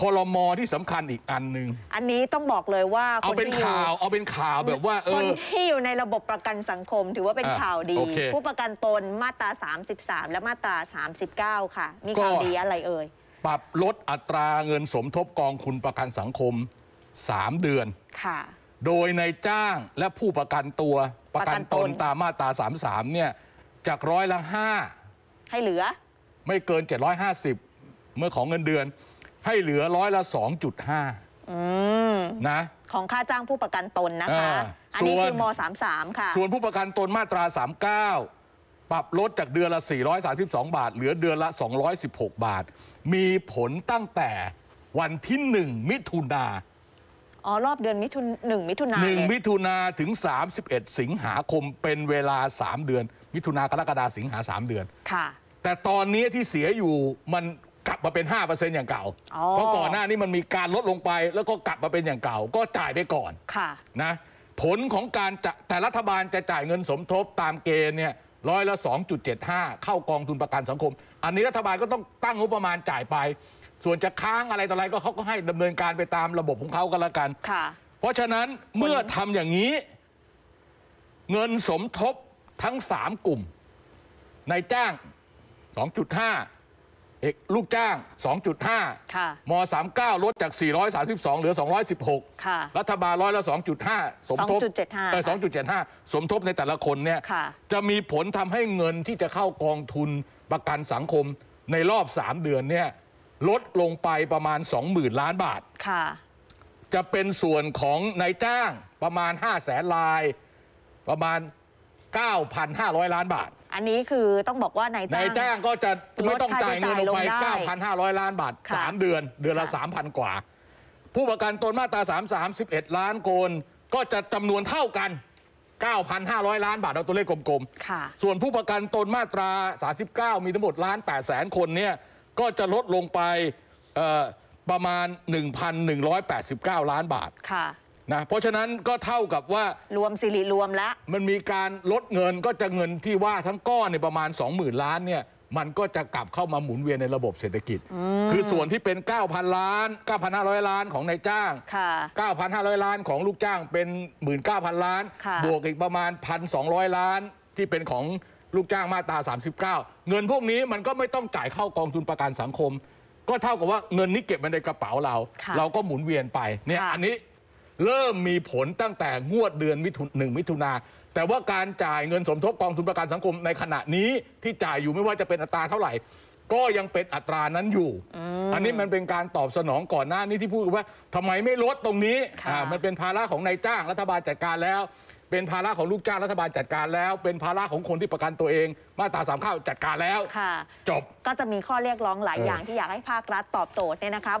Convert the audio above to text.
คลมอที่สำคัญอีกอันหนึ่ง อันนี้ต้องบอกเลยว่าเอาเป็นข่าวเอาเป็นข่าวแบบว่าคนที่อยู่ในระบบประกันสังคมถือว่าเป็นข่าวดี ผู้ประกันตนมาตรา 33 และมาตรา 39 ค่ะ มีข่าวดีอะไรเอ่ย ปรับลดอัตราเงินสมทบกองคุณประกันสังคม 3 เดือนค่ะ โดยในจ้างและผู้ประกันตัว ประกันตนตามมาตรา33 เนี่ย จากร้อยละห้าให้เหลือ ไม่เกิน 750 เมื่อของเงินเดือนให้เหลือร้อยละ2.5นะ ของค่าจ้างผู้ประกันตนนะคะ อันนี้คือม .33 ค่ะ ส่วนผู้ประกันตนมาตรา39 ปรับลดจากเดือนละ432บาท เหลือเดือนละ 216 บาท มีผลตั้งแต่วันที่ 1มิถุนาอ๋อ รอบเดือนมิถุนหนึ่งมิถุนาหนึ่งมิถุนาถึง31 สิงหาคมเป็นเวลา 3 เดือน มิถุนากรกฎาสิงหา3เดือนค่ะ แต่ตอนนี้ที่เสียอยู่มันกลับมาเป็น 5%อย่างเก่า เพราะก่อนหน้านี้มันมีการลดลงไป แล้วก็กลับมาเป็นอย่างเก่า ก็จ่ายไปก่อนค่ะนะผลของการจะแต่รัฐบาลจะจ่ายเงินสมทบตามเกณฑ์เนี่ยร้อยละ2.75 เข้ากองทุนประกันสังคม อันนี้รัฐบาลก็ต้องตั้งงบประมาณจ่ายไป ส่วนจะค้างอะไรต่ออะไรก็เขาก็ให้ดำเนินการไปตามระบบของเขาก็แล้วกันค่ะเพราะฉะนั้นเมื่อทำอย่างนี้ เงินสมทบทั้ง 3 กลุ่มในาจ้าง2.5เอกลูกจ้างค่ะ2.5ม39ลดจาก 432 เหลือค่ะ216รัฐบาลร้อยละ2.5 สมทบ 2.75เออ2.75 สมทบในแต่ละคนเนี่ยะจะมีผลทำให้เงินที่จะเข้ากองทุนประกันสังคมในรอบ 3 เดือนเนี่ย ลดลงไปประมาณ 20,000ล้านบาทค่ะจะเป็นส่วนของนายจ้างประมาณ 5 0 0 0 0 0ลายประมาณ 9,500 ล้านบาทอันนี้คือต้องบอกว่านายจ้างนายจ้างก็จะไม่ต้องจ่ายเงินลงไป 9,500 ล้านบาท 3 เดือน เดือนละ 3,000 กว่า ผู้ประกันตนมาตรา 3 3 1 ล้านโกนก็จะจำนวนเท่ากัน 9,500 ล้านบาทเอาตัวเลขกลมๆส่วนผู้ประกันตนมาตรา 39 มีทั้งหมดล้าน8แสนคนเนี่ย ก็จะลดลงไปประมาณ 1,189 ล้านบาทค่ะนะเพราะฉะนั้นก็เท่ากับว่ารวมสิริรวมละ มันมีการลดเงินก็จะเงินที่ว่าทั้งก้อนในประมาณ 20,000ล้านเนี่ยมันก็จะกลับเข้ามาหมุนเวียนในระบบเศรษฐกิจคือส่วนที่เป็น9,000ล้าน9,500 ล้านของนายจ้าง9,500 ล้านของลูกจ้างเป็น 19,000 ล้าน บวกอีกประมาณ 1,200 ล้านที่เป็นของลูกจ้างมาตรา39 เงินพวกนี้มันก็ไม่ต้องจ่ายเข้ากองทุนประกันสังคม ก็เท่ากับว่าเงินนี้เก็บมาในกระเป๋าเรา เราก็หมุนเวียนไปเนี่ยอันนี้เริ่มมีผลตั้งแต่งวดเดือนมิถุนหนึ่งมิถุนาแต่ว่าการจ่ายเงินสมทบกองทุนประกันสังคมในขณะนี้ที่จ่ายอยู่ไม่ว่าจะเป็นอัตราเท่าไหร่ ก็ยังเป็นอัตรานั้นอยู่ออันนี้มันเป็นการตอบสนองก่อนหน้านี้ที่พูดว่าทำไมไม่ลดตรงนี้มันเป็นภาระของนายจ้างรัฐบาลจัดการแล้ว เป็นภาระของลูกจ้างรัฐบาลจัดการแล้ว เป็นภาระของคนที่ประกันตัวเอง มาตราสามข้าจัดการแล้วจบก็จะมีข้อเรียกร้องหลายอย่างที่อยากให้ภาครัฐตอบโจทย์เนี่ยนะคะ